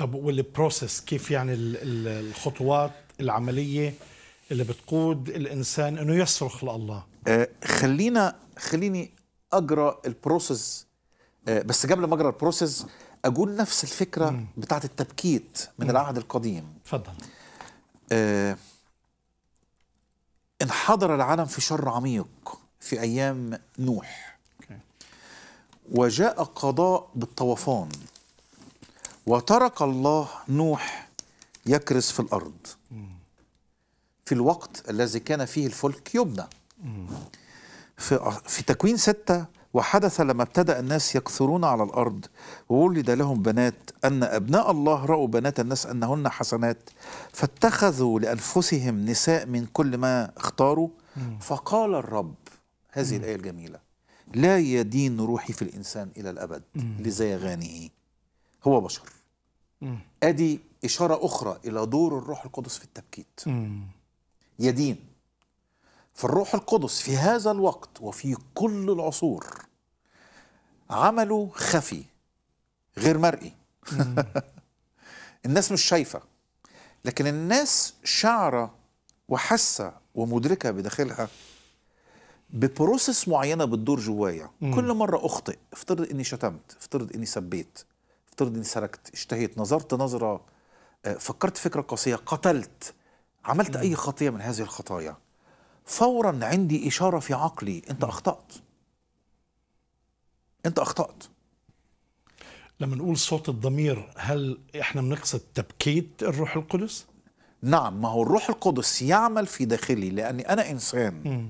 طب والبروسيس كيف يعني الخطوات العمليه اللي بتقود الانسان انه يصرخ لله آه خلينا خليني اقرا البروسيس آه بس قبل ما اقرا البروسيس اقول نفس الفكره مم. بتاعه التبكيت من مم. العهد القديم تفضل آه انحدر العالم في شر عميق في ايام نوح وجاء قضاء بالطوفان وترك الله نوح يكرس في الأرض في الوقت الذي كان فيه الفلك يبنى في, في تكوين ستة وحدث لما ابتدأ الناس يكثرون على الأرض وولد لهم بنات أن أبناء الله رأوا بنات الناس أنهن حسنات فاتخذوا لأنفسهم نساء من كل ما اختاروا فقال الرب هذه الآية الجميلة لا يدين روحي في الإنسان إلى الأبد لزيغانه هو بشر ادي اشاره اخرى الى دور الروح القدس في التبكيت يدين فالروح القدس في هذا الوقت وفي كل العصور عمله خفي غير مرئي الناس مش شايفه لكن الناس شعره وحاسه ومدركه بداخلها ببروسس معينه بتدور جوايا كل مره اخطئ افترض اني شتمت افترض اني سبيت ترضي سرقت اشتهيت نظرت نظرة آه، فكرت فكرة قاسية قتلت عملت أي خطية من هذه الخطايا فورا عندي إشارة في عقلي أنت أخطأت أنت أخطأت لما نقول صوت الضمير هل احنا بنقصد تبكيت الروح القدس؟ نعم ما هو الروح القدس يعمل في داخلي لأني أنا إنسان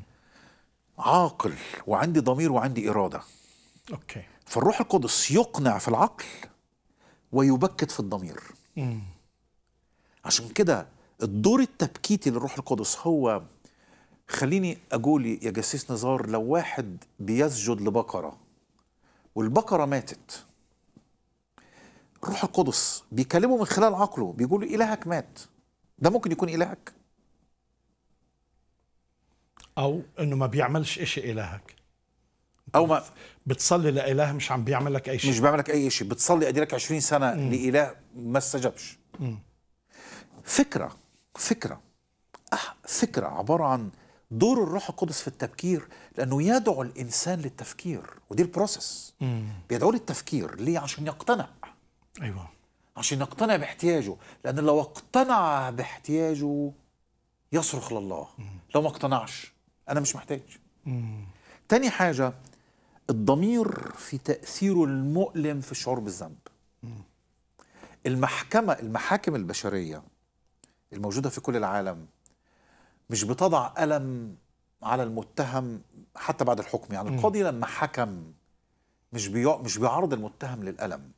عاقل وعندي ضمير وعندي إرادة أوكي. فالروح القدس يقنع في العقل ويبكت في الضمير مم. عشان كده الدور التبكيتي للروح القدس هو خليني أقول يا جسيس نزار لو واحد بيسجد لبقرة والبقرة ماتت الروح القدس بيكلمه من خلال عقله بيقول له إلهك مات ده ممكن يكون إلهك أو إنه ما بيعملش إشي إلهك او ما بتصلي لاله مش عم بيعمل لك اي شيء مش بيعمل لك اي شيء بتصلي اديلك 20 سنه مم. لاله ما استجبش فكره فكره أح فكره عباره عن دور الروح القدس في التبكير لانه يدعو الانسان للتفكير ودي البروسس بيدعوه للتفكير ليه عشان يقتنع ايوه عشان يقتنع باحتياجه لان لو اقتنع باحتياجه يصرخ لله مم. لو ما اقتنعش انا مش محتاج مم. تاني حاجه الضمير في تأثيره المؤلم في الشعور بالذنب المحكمة المحاكم البشرية الموجودة في كل العالم مش بتضع ألم على المتهم حتى بعد الحكم يعني القاضي لما حكم مش مش بيعرض المتهم للألم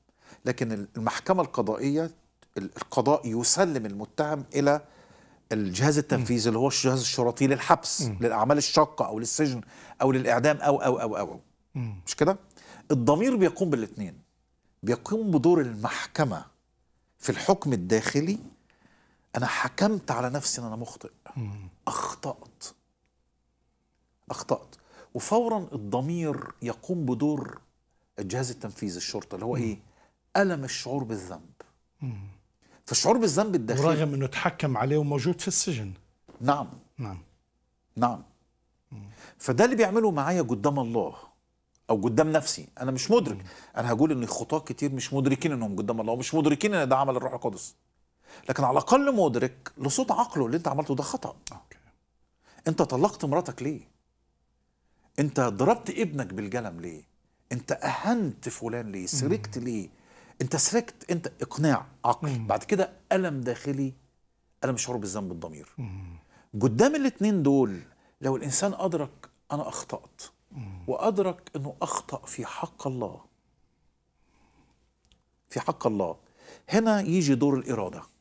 لكن المحكمة القضائية القضاء يسلم المتهم إلى الجهاز التنفيذي اللي هو الجهاز الشرطي للحبس للأعمال الشاقة أو للسجن أو للإعدام أو أو أو أو, أو. مش كده؟ الضمير بيقوم بالاثنين بيقوم بدور المحكمة في الحكم الداخلي أنا حكمت على نفسي أن أنا مخطئ أخطأت أخطأت وفورا الضمير يقوم بدور الجهاز التنفيذي الشرطة اللي هو إيه؟ ألم الشعور بالذنب فالشعور بالذنب الداخلي ورغم أنه تحكم عليه وموجود في السجن نعم نعم نعم فده اللي بيعمله معايا قدام الله او قدام نفسي انا مش مدرك انا هقول ان خطاه كتير مش مدركين انهم قدام الله ومش مدركين ان ده عمل الروح القدس لكن على الاقل مدرك لصوت عقله اللي انت عملته ده خطا أوكي. انت طلقت مراتك ليه انت ضربت ابنك بالقلم ليه انت اهنت فلان ليه سرقت ليه انت سرقت انت اقناع عقل بعد كده الم داخلي الم شعور بالذنب بالضمير قدام الاثنين دول لو الانسان ادرك انا اخطات وأدرك أنه أخطأ في حق الله في حق الله هنا يجي دور الإرادة